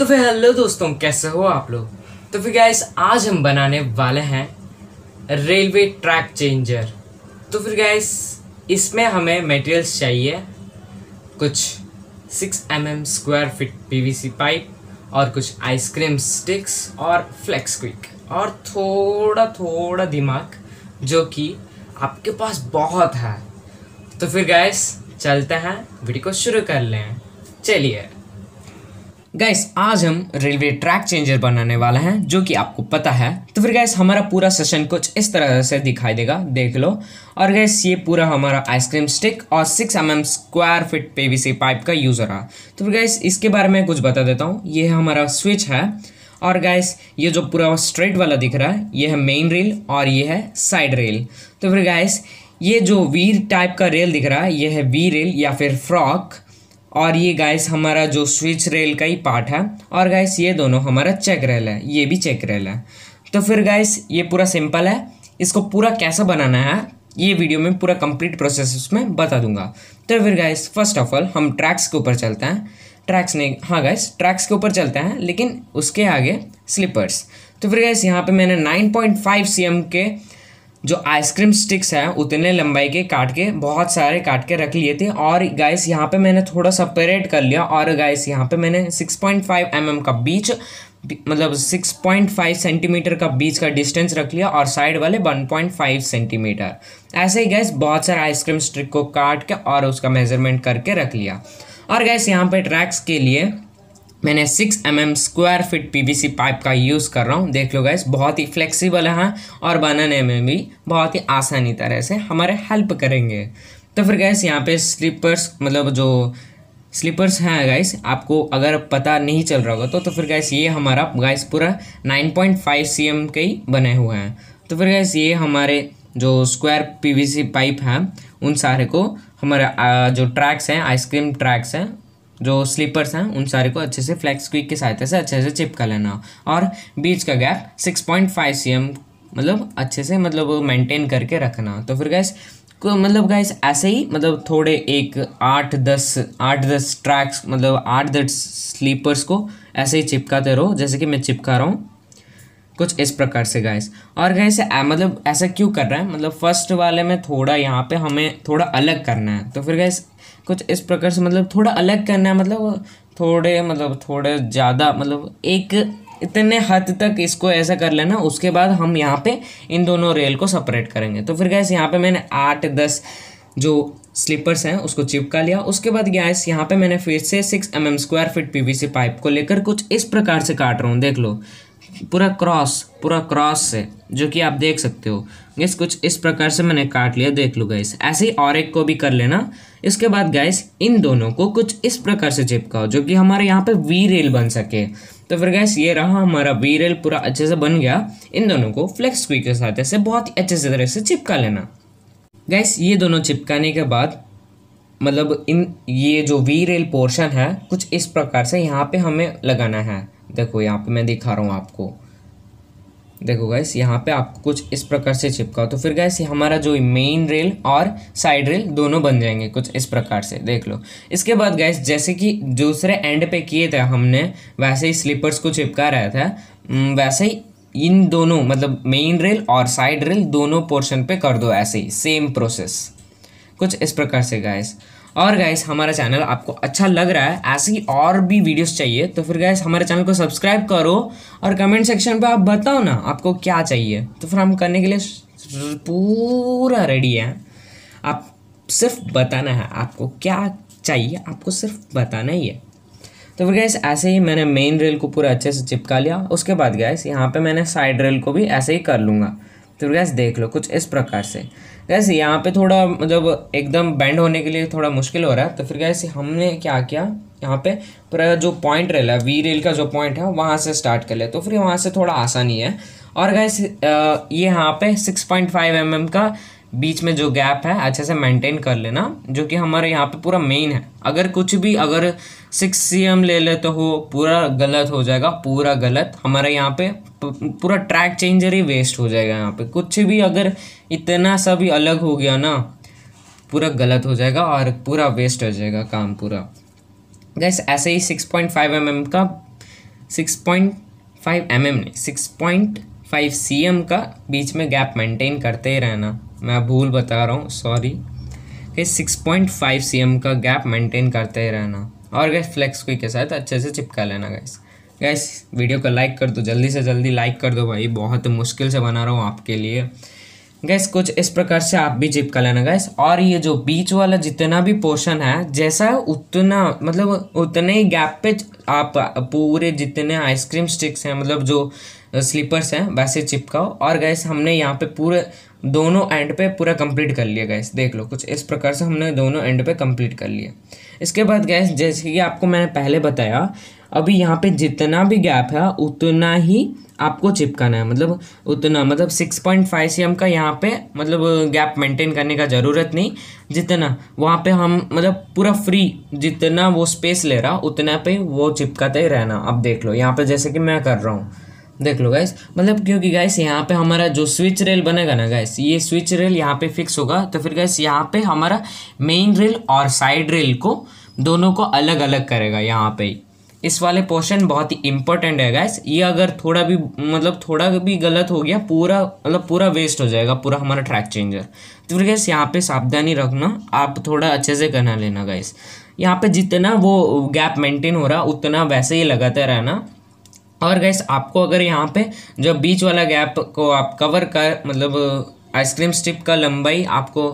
तो फिर हेलो दोस्तों कैसे हो आप लोग तो फिर गैस आज हम बनाने वाले हैं रेलवे ट्रैक चेंजर तो फिर गैस इसमें हमें मटेरियल्स चाहिए कुछ six M M square fit PVC pipe और कुछ आइसक्रीम स्टिक्स और फ्लेक्स क्विक और थोड़ा थोड़ा दिमाग जो कि आपके पास बहुत है तो फिर गैस चलते हैं वीडियो को शुरू कर लें चलिए गैस आज हम रेलवे ट्रैक चेंजर बनाने वाला हैं जो कि आपको पता है तो फिर गैस हमारा पूरा सेशन कुछ इस तरह से दिखाई देगा देख लो और गैस ये पूरा हमारा आइसक्रीम स्टिक और six M M square fit PVC pipe का यूज़ रहा तो फिर गैस इसके बारे में कुछ बता देता हूँ ये हमारा स्विच है और गैस ये जो पूरा स्ट्रेट वाला दिख रहा है ये है मेन रेल और ये है साइड रेल तो फिर गैस ये जो वी टाइप का रेल दिख रहा है ये है वी रेल या फिर फ्रॉक और ये गाइस हमारा जो स्विच रेल का ही पार्ट है और गाइस ये दोनों हमारा चेक रेल है ये भी चेक रेल है तो फिर गाइस ये पूरा सिंपल है इसको पूरा कैसा बनाना है ये वीडियो में पूरा कंप्लीट प्रोसेस उसमें बता दूंगा तो फिर गाइस फर्स्ट ऑफ ऑल हम ट्रैक्स के ऊपर चलते हैं ट्रैक्स ने हाँ गाइस ट्रैक्स के ऊपर चलते हैं लेकिन उसके आगे स्लीपर्स तो फिर गाइस यहाँ पर मैंने नाइन पॉइंट के जो आइसक्रीम स्टिक्स हैं उतने लंबाई के काट के बहुत सारे काट के रख लिए थे और गाइस यहाँ पे मैंने थोड़ा सेपरेट कर लिया और गाइस यहाँ पे मैंने 6.5 एम mm का बीच मतलब 6.5 सेंटीमीटर का बीच का डिस्टेंस रख लिया और साइड वाले 1.5 सेंटीमीटर ऐसे ही गैस बहुत सारे आइसक्रीम स्ट्रिक को काट के और उसका मेजरमेंट करके रख लिया और गैस यहाँ पे ट्रैक्स के लिए मैंने 6 M M square fit PVC pipe का यूज़ कर रहा हूँ देख लो गाइस बहुत ही फ्लेक्सिबल है हाँ, और बनाने में भी बहुत ही आसानी तरह से हमारे हेल्प करेंगे तो फिर गैस यहाँ पे स्लीपर्स मतलब जो स्लीपर्स हैं गाइस आपको अगर पता नहीं चल रहा होगा तो तो फिर गैस ये हमारा गाइस पूरा 9.5 पॉइंट फाइव के ही बने हुए हैं तो फिर गैस ये हमारे जो स्क्वायर पीवीसी पाइप हैं उन सारे को हमारे जो ट्रैक्स हैं आइसक्रीम ट्रैक्स हैं जो स्लीपर्स हैं उन सारे को अच्छे से फ्लैक्स क्विक की सहायता से अच्छे से चिपका लेना और बीच का gap six point five C M मतलब अच्छे से मतलब मेंटेन करके रखना तो फिर गैस को मतलब गैस ऐसे ही मतलब थोड़े एक आठ दस आठ दस ट्रैक्स मतलब आठ दस स्लीपर्स को ऐसे ही चिपकाते रहो जैसे कि मैं चिपका रहा हूँ कुछ इस प्रकार से गाइस और गैस मतलब ऐसा क्यों कर रहा है मतलब फर्स्ट वाले में थोड़ा यहाँ पे हमें थोड़ा अलग करना है तो फिर गैस कुछ इस प्रकार से मतलब थोड़ा अलग करना है मतलब थोड़े मतलब थोड़े ज़्यादा मतलब एक इतने हद तक इसको ऐसा कर लेना उसके बाद हम यहाँ पे इन दोनों रेल को सेपरेट करेंगे तो फिर गैस यहाँ पे मैंने आठ दस जो स्लीपर्स हैं उसको चिपका लिया उसके बाद गैस यहाँ पे मैंने फिर से six M M square fit P pipe को लेकर कुछ इस प्रकार से काट रहा हूँ देख लो पूरा क्रॉस पूरा क्रॉस से जो कि आप देख सकते हो गैस कुछ इस प्रकार से मैंने काट लिया देख लो गैस ऐसे ही और एक को भी कर लेना इसके बाद गैस इन दोनों को कुछ इस प्रकार से चिपकाओ जो कि हमारे यहाँ पे वी रेल बन सके तो फिर गैस ये रहा हमारा वी रेल पूरा अच्छे से बन गया इन दोनों को फ्लेक्स क्विक के साथ ऐसे बहुत ही अच्छे से तरह से चिपका लेना गैस ये दोनों चिपकाने के बाद मतलब इन ये जो वी रेल पोर्शन है कुछ इस प्रकार से यहाँ पे हमें लगाना है देखो यहाँ पे मैं दिखा रहा हूँ आपको देखो गैस यहाँ पे आपको कुछ इस प्रकार से चिपका तो फिर गैस हमारा जो मेन रेल और साइड रेल दोनों बन जाएंगे कुछ इस प्रकार से देख लो इसके बाद गैस जैसे कि दूसरे एंड पे किए थे हमने वैसे ही स्लीपर्स को चिपका रहा था वैसे ही इन दोनों मतलब मेन रेल और साइड रेल दोनों पोर्शन पे कर दो ऐसे ही सेम प्रोसेस कुछ इस प्रकार से गैस और गाइस हमारा चैनल आपको अच्छा लग रहा है ऐसी और भी वीडियोस चाहिए तो फिर गाइस हमारे चैनल को सब्सक्राइब करो और कमेंट सेक्शन पे आप बताओ ना आपको क्या चाहिए तो फिर हम करने के लिए पूरा रेडी है आप सिर्फ बताना है आपको क्या चाहिए आपको सिर्फ बताना ही है तो फिर गैस ऐसे ही मैंने मेन रेल को पूरा अच्छे से चिपका लिया उसके बाद गैस यहाँ पे मैंने साइड रेल को भी ऐसे ही कर लूँगा तो फिर गैस देख लो कुछ इस प्रकार से गैस यहाँ पे थोड़ा मतलब एकदम बैंड होने के लिए थोड़ा मुश्किल हो रहा है तो फिर गैस हमने क्या किया यहाँ पे पूरा जो पॉइंट रेल है वी रेल का जो पॉइंट है वहाँ से स्टार्ट कर ले तो फिर वहाँ से थोड़ा आसानी है और गैस ये यहाँ पे सिक्स पॉइंट mm का बीच में जो गैप है अच्छे से मेंटेन कर लेना जो कि हमारे यहाँ पे पूरा मेन है अगर कुछ भी अगर सिक्स सी एम ले लेते तो हो पूरा गलत हो जाएगा पूरा गलत हमारे यहाँ पे पूरा ट्रैक चेंजर ही वेस्ट हो जाएगा यहाँ पे कुछ भी अगर इतना सा भी अलग हो गया ना पूरा गलत हो जाएगा और पूरा वेस्ट हो जाएगा काम पूरा गैस ऐसे ही six point five M M का six point five M M नहीं six point five C M का बीच में गैप मेंटेन करते ही रहना मैं भूल बता रहा हूँ सॉरी कि 6.5 एम का गैप मेंटेन करते ही रहना और गैस फ्लेक्स क्विक के साथ अच्छे से चिपका लेना गैस गैस वीडियो को लाइक कर दो जल्दी से जल्दी लाइक कर दो भाई बहुत मुश्किल से बना रहा हूँ आपके लिए गैस कुछ इस प्रकार से आप भी चिपका लेना गैस और ये जो बीच वाला जितना भी पोर्शन है जैसा उतना मतलब उतने ही गैप पे आप पूरे जितने आइसक्रीम स्टिक्स हैं मतलब जो स्लीपर्स हैं वैसे चिपकाओ और गैस हमने यहाँ पे पूरे दोनों एंड पे पूरा कंप्लीट कर लिया गैस देख लो कुछ इस प्रकार से हमने दोनों एंड पे कंप्लीट कर लिया इसके बाद गैस जैसे कि आपको मैंने पहले बताया अभी यहाँ पे जितना भी गैप है उतना ही आपको चिपकाना है मतलब उतना मतलब six point five C M का यहाँ पे मतलब गैप मेंटेन करने का ज़रूरत नहीं जितना वहाँ पे हम मतलब पूरा फ्री जितना वो स्पेस ले रहा उतना पे वो चिपकाते ही रहना अब देख लो यहाँ पे जैसे कि मैं कर रहा हूँ देख लो गैस मतलब क्योंकि गैस यहाँ पे हमारा जो स्विच रेल बनेगा ना गैस ये स्विच रेल यहाँ पे फिक्स होगा तो फिर गैस यहाँ पे हमारा मेन रेल और साइड रेल को दोनों को अलग अलग करेगा यहाँ पे इस वाले पोर्शन बहुत ही इंपॉर्टेंट है गैस ये अगर थोड़ा भी मतलब थोड़ा भी गलत हो गया पूरा मतलब पूरा वेस्ट हो जाएगा पूरा हमारा ट्रैक चेंजर तो फिर गैस यहाँ पे सावधानी रखना आप थोड़ा अच्छे से करना लेना गैस यहाँ पे जितना वो गैप मेंटेन हो रहा उतना वैसे ही लगाते रहना और गैस आपको अगर यहाँ पे जो बीच वाला गैप को आप कवर कर मतलब आइसक्रीम स्टिप का लंबाई आपको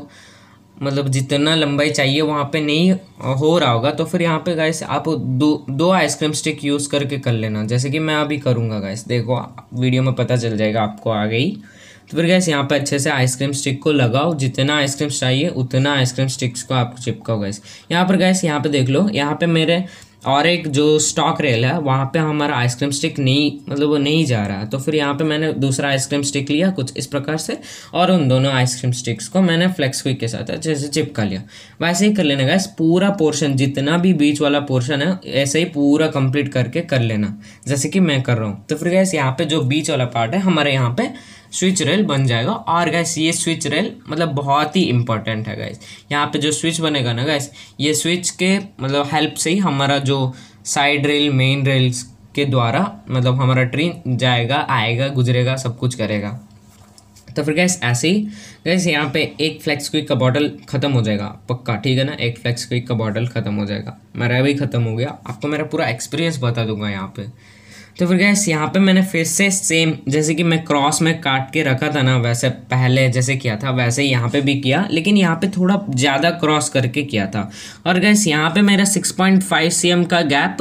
मतलब जितना लंबाई चाहिए वहाँ पे नहीं हो रहा होगा तो फिर यहाँ पे गैस आप दो दो आइसक्रीम स्टिक यूज़ करके कर लेना जैसे कि मैं अभी करूँगा गैस देखो वीडियो में पता चल जाएगा आपको आ गई तो फिर गैस यहाँ पे अच्छे से आइसक्रीम स्टिक को लगाओ जितना आइसक्रीम चाहिए उतना आइसक्रीम स्टिक्स को आपको चिपकाओ गैस यहाँ पर गैस यहाँ पर देख लो यहाँ पर मेरे और एक जो स्टॉक रेल है वहाँ पे हमारा आइसक्रीम स्टिक नहीं मतलब वो नहीं जा रहा तो फिर यहाँ पे मैंने दूसरा आइसक्रीम स्टिक लिया कुछ इस प्रकार से और उन दोनों आइसक्रीम स्टिक्स को मैंने फ्लेक्स क्विक के साथ अच्छे से चिपका लिया वैसे ही कर लेना गैस पूरा पोर्शन जितना भी बीच वाला पोर्शन है ऐसे ही पूरा कंप्लीट करके कर लेना जैसे कि मैं कर रहा हूँ तो फिर गैस यहाँ पर जो बीच वाला पार्ट है हमारे यहाँ पर स्विच रेल बन जाएगा और गैस ये स्विच रेल मतलब बहुत ही इंपॉर्टेंट है गैस यहाँ पे जो स्विच बनेगा ना गैस ये स्विच के मतलब हेल्प से ही हमारा जो साइड रेल मेन रेल्स के द्वारा मतलब हमारा ट्रेन जाएगा आएगा गुजरेगा सब कुछ करेगा तो फिर गैस ऐसे ही गैस यहाँ पे एक फ्लैक्स क्विक का बॉटल ख़त्म हो जाएगा पक्का ठीक है ना एक फ्लैक्स क्विक का बॉटल ख़त्म हो जाएगा मेरा भी ख़त्म हो गया आपको मेरा पूरा एक्सपीरियंस बता दूंगा यहाँ पे तो फिर गैस यहाँ पे मैंने फिर से सेम जैसे कि मैं क्रॉस में काट के रखा था ना वैसे पहले जैसे किया था वैसे यहाँ पे भी किया लेकिन यहाँ पे थोड़ा ज़्यादा क्रॉस करके किया था और गैस यहाँ पे मेरा 6.5 पॉइंट का गैप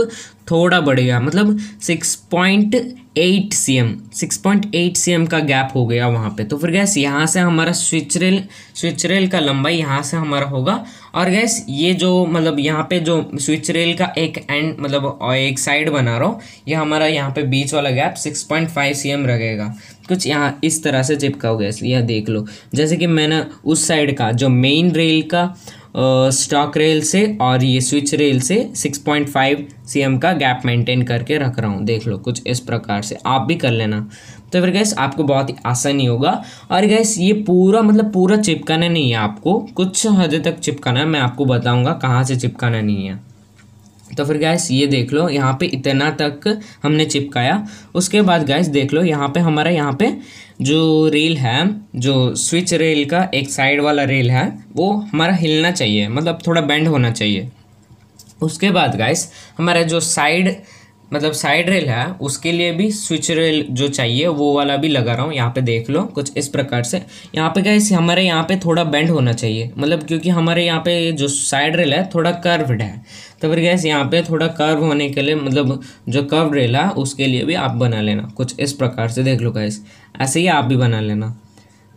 थोड़ा बढ़ेगा मतलब six point eight C M six point eight C M का गैप हो गया वहाँ पे तो फिर गैस यहाँ से हमारा स्विच रेल स्विच रेल का लंबाई यहाँ से हमारा होगा और गैस ये जो मतलब यहाँ पे जो स्विच रेल का एक एंड मतलब एक साइड बना रहा हूँ ये हमारा यहाँ पे बीच वाला gap six point five C M रहेगा कुछ यहाँ इस तरह से चिपका हो गया यह देख लो जैसे कि मैंने उस साइड का जो मेन रेल का स्टॉक रेल से और ये स्विच रेल से 6.5 सीएम का गैप मेंटेन करके रख रहा हूँ देख लो कुछ इस प्रकार से आप भी कर लेना तो फिर गैस आपको बहुत ही आसानी होगा और गैस ये पूरा मतलब पूरा चिपकाना नहीं है आपको कुछ हद तक चिपकाना है मैं आपको बताऊँगा कहाँ से चिपकाना नहीं है तो फिर गैस ये देख लो यहाँ पे इतना तक हमने चिपकाया उसके बाद गैस देख लो यहाँ पे हमारा यहाँ पे जो रेल है जो स्विच रेल का एक साइड वाला रेल है वो हमारा हिलना चाहिए मतलब थोड़ा बेंड होना चाहिए उसके बाद गाइस हमारा जो साइड मतलब साइड रेल है उसके लिए भी स्विच रेल जो चाहिए वो वाला भी लगा रहा हूँ यहाँ पे देख लो कुछ इस प्रकार से यहाँ पे गैस हमारे यहाँ पे थोड़ा बेंड होना चाहिए मतलब क्योंकि हमारे यहाँ पे जो साइड रेल है थोड़ा कर्व्ड है तो फिर गैस यहाँ पे थोड़ा कर्व होने के लिए मतलब जो कर्व रेल है उसके लिए भी आप बना लेना कुछ इस प्रकार से देख लो गैस ऐसे ही आप भी बना लेना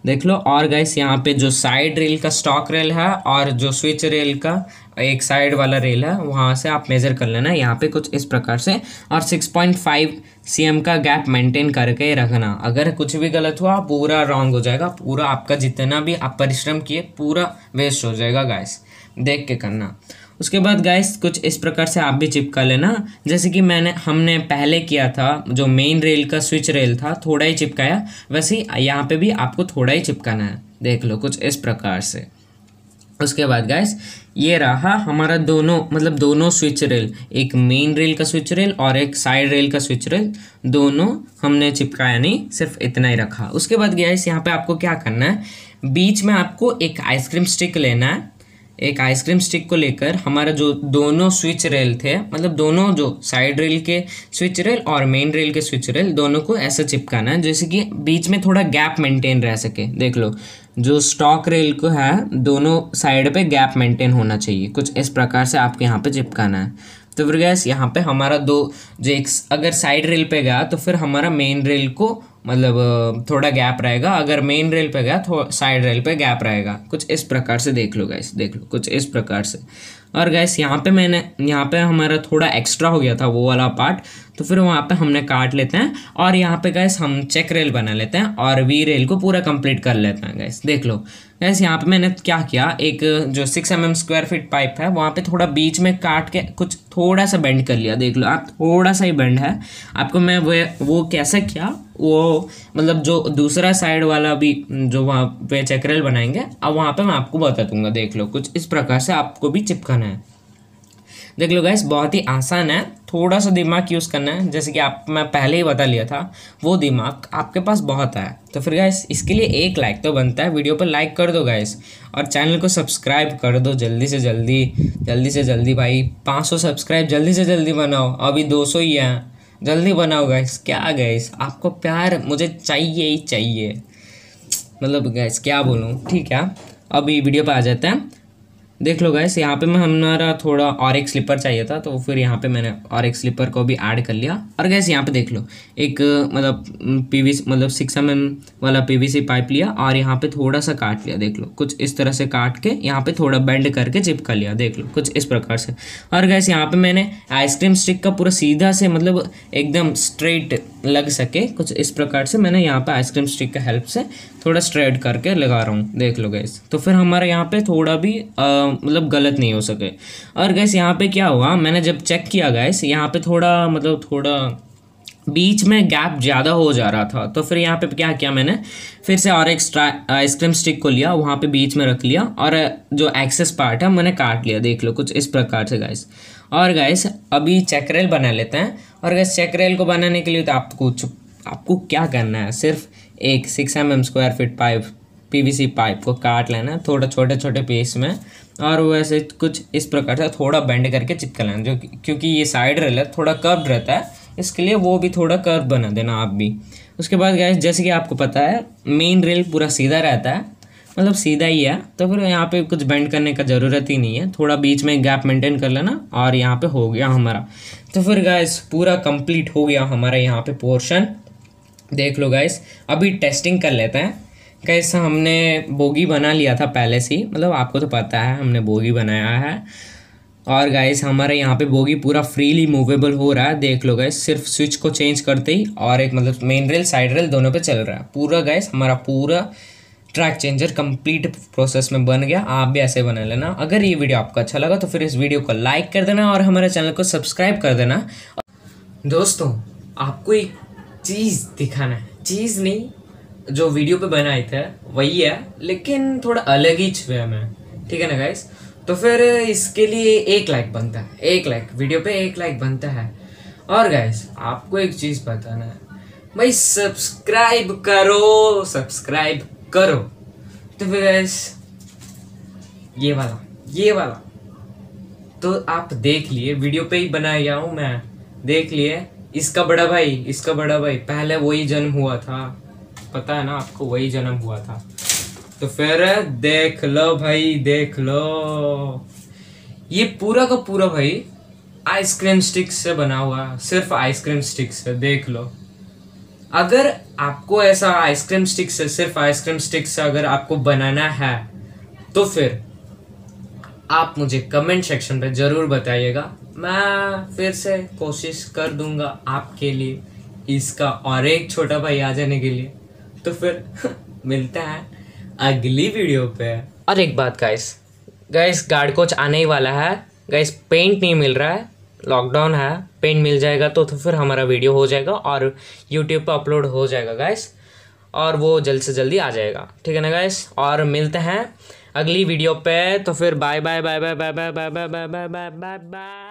देख लो और गैस यहाँ पे जो साइड रेल का स्टॉक रेल है और जो स्विच रेल का एक साइड वाला रेल है वहाँ से आप मेज़र कर लेना यहाँ पे कुछ इस प्रकार से और 6.5 पॉइंट का गैप मेंटेन करके रखना अगर कुछ भी गलत हुआ पूरा रॉन्ग हो जाएगा पूरा आपका जितना भी आप परिश्रम किए पूरा वेस्ट हो जाएगा गैस देख के करना उसके बाद गाइस कुछ इस प्रकार से आप भी चिपका लेना जैसे कि मैंने हमने पहले किया था जो मेन रेल का स्विच रेल था थोड़ा ही चिपकाया वैसे ही यहाँ पर भी आपको थोड़ा ही चिपकाना है देख लो कुछ इस प्रकार से उसके बाद गैस ये रहा हमारा दोनों मतलब दोनों स्विच रेल एक मेन रेल का स्विच रेल और एक साइड रेल का स्विच रेल दोनों हमने चिपकाया नहीं सिर्फ इतना ही रखा उसके बाद गैस यहाँ पे आपको क्या करना है बीच में आपको एक आइसक्रीम स्टिक लेना है एक आइसक्रीम स्टिक को लेकर हमारा जो दोनों स्विच रेल थे मतलब दोनों जो साइड रेल के स्विच रेल और मेन रेल के स्विच रेल दोनों को ऐसा चिपकाना है जैसे कि बीच में थोड़ा गैप मेंटेन रह सके देख लो जो स्टॉक रेल को है दोनों साइड पे गैप मेंटेन होना चाहिए कुछ इस प्रकार से आपके यहाँ पे चिपकाना है तो फिर गैस यहाँ पे हमारा दो जो एक अगर साइड रेल पे गया तो फिर हमारा मेन रेल को मतलब थोड़ा गैप रहेगा अगर मेन रेल पे गया तो साइड रेल पे गैप रहेगा कुछ इस प्रकार से देख लो गैस देख लो कुछ इस प्रकार से और गैस यहाँ पे मैंने यहाँ पे हमारा थोड़ा एक्स्ट्रा हो गया था वो वाला पार्ट तो फिर वहाँ पे हमने काट लेते हैं और यहाँ पे गैस हम चेक रेल बना लेते हैं और वी रेल को पूरा कंप्लीट कर लेते हैं गैस देख लो गैस यहाँ पे मैंने क्या किया एक जो six M M square fit pipe है वहाँ पे थोड़ा बीच में काट के कुछ थोड़ा सा बेंड कर लिया देख लो आप थोड़ा सा ही बेंड है आपको मैं वो वो कैसे किया वो मतलब जो दूसरा साइड वाला भी जो वहाँ पे रेल बनाएंगे अब वहाँ पे मैं आपको बता दूंगा देख लो कुछ इस प्रकार से आपको भी चिपकाना है देख लो गैस बहुत ही आसान है थोड़ा सा दिमाग यूज़ करना है जैसे कि आप मैं पहले ही बता लिया था वो दिमाग आपके पास बहुत है तो फिर गाइस इसके लिए एक लाइक तो बनता है वीडियो पर लाइक कर दो गाइस और चैनल को सब्सक्राइब कर दो जल्दी से जल्दी जल्दी से जल्दी भाई 500 सब्सक्राइब जल्दी से जल्दी बनाओ अभी 200 ही हैं जल्दी बनाओ गाइस क्या गाइस आपको प्यार मुझे चाहिए ही चाहिए मतलब गैस क्या बोलूँ ठीक है अभी वीडियो पर आ जाते हैं देख लो गैस यहाँ पे मैं हमारा थोड़ा और एक स्लीपर चाहिए था तो फिर यहाँ पे मैंने और एक स्लीपर को भी ऐड कर लिया और गैस यहाँ पे देख लो एक मतलब पी मतलब सिक्स एम एम वाला पीवीसी पाइप लिया और यहाँ पे थोड़ा सा काट लिया देख लो कुछ इस तरह से काट के यहाँ पे थोड़ा बेंड करके चिप कर लिया देख लो कुछ इस प्रकार से और गैस यहाँ पर मैंने आइसक्रीम स्टिक का पूरा सीधा से मतलब एकदम स्ट्रेट लग सके कुछ इस प्रकार से मैंने यहाँ पे आइसक्रीम स्टिक के हेल्प से थोड़ा स्ट्रेड करके लगा रहा हूँ देख लो गैस तो फिर हमारे यहाँ पे थोड़ा भी मतलब गलत नहीं हो सके और गैस यहाँ पे क्या हुआ मैंने जब चेक किया गैस यहाँ पे थोड़ा मतलब थोड़ा बीच में गैप ज़्यादा हो जा रहा था तो फिर यहाँ पे क्या किया मैंने फिर से और एक्स्ट्रा आइसक्रीम स्टिक को लिया वहाँ पे बीच में रख लिया और जो एक्सेस पार्ट है मैंने काट लिया देख लो कुछ इस प्रकार से गाइस और गाइस अभी चेकरेल बना लेते हैं और अगर चेकरेल को बनाने के लिए तो आपको आपको क्या करना है सिर्फ एक six M M square feet pipe PVC pipe को काट लेना है थोड़ा छोटे छोटे पीस में और वैसे कुछ इस प्रकार से थोड़ा बेंड करके चिपका लेना जो क्योंकि ये साइड रेल है थोड़ा कर्व रहता है इसके लिए वो भी थोड़ा कर्व बना देना आप भी उसके बाद गैस जैसे कि आपको पता है मेन रेल पूरा सीधा रहता है मतलब सीधा ही है तो फिर यहाँ पे कुछ बेंड करने का ज़रूरत ही नहीं है थोड़ा बीच में गैप मेंटेन कर लेना और यहाँ पे हो गया हमारा तो फिर गाइस पूरा कंप्लीट हो गया हमारा यहाँ पे पोर्शन देख लो गाइस अभी टेस्टिंग कर लेते हैं गैस हमने बोगी बना लिया था पहले से ही मतलब आपको तो पता है हमने बोगी बनाया है और गाइस हमारे यहाँ पे बोगी पूरा फ्रीली मूवेबल हो रहा है देख लो गाइस सिर्फ स्विच को चेंज करते ही और एक मतलब मेन रेल साइड रेल दोनों पे चल रहा है पूरा गाइस हमारा पूरा ट्रैक चेंजर कंप्लीट प्रोसेस में बन गया आप भी ऐसे बना लेना अगर ये वीडियो आपको अच्छा लगा तो फिर इस वीडियो को लाइक कर देना और हमारे चैनल को सब्सक्राइब कर देना दोस्तों आपको एक चीज़ दिखाना है चीज़ नहीं जो वीडियो पे बनाए थे वही है लेकिन थोड़ा अलग ही छुए मैं ठीक है ना गाइस तो फिर इसके लिए एक लाइक बनता है एक लाइक वीडियो पे एक लाइक बनता है और गाइस आपको एक चीज़ बताना है भाई सब्सक्राइब करो सब्सक्राइब करो तो फिर ये वाला ये वाला तो आप देख लिए वीडियो पे ही बनाया गया हूँ मैं देख लिए इसका बड़ा भाई इसका बड़ा भाई पहले वही जन्म हुआ था पता है ना आपको वही जन्म हुआ था तो फिर देख लो भाई देख लो ये पूरा का पूरा भाई आइसक्रीम स्टिक्स से बना हुआ सिर्फ आइसक्रीम स्टिक्स से देख लो अगर आपको ऐसा आइसक्रीम स्टिक से सिर्फ आइसक्रीम स्टिक से अगर आपको बनाना है तो फिर आप मुझे कमेंट सेक्शन पे ज़रूर बताइएगा मैं फिर से कोशिश कर दूंगा आपके लिए इसका और एक छोटा भाई आ जाने के लिए तो फिर मिलते हैं अगली वीडियो पे और एक बात गाइस गाइस गार्ड कोच आने ही वाला है गाइस पेंट नहीं मिल रहा है लॉकडाउन है पेन मिल जाएगा तो, तो फिर हमारा वीडियो हो जाएगा और यूट्यूब पर अपलोड हो जाएगा गाइस और वो जल्द से जल्दी आ जाएगा ठीक है ना गाइस और मिलते हैं अगली वीडियो पे तो फिर bye bye bye bye bye bye bye bye bye bye bye bye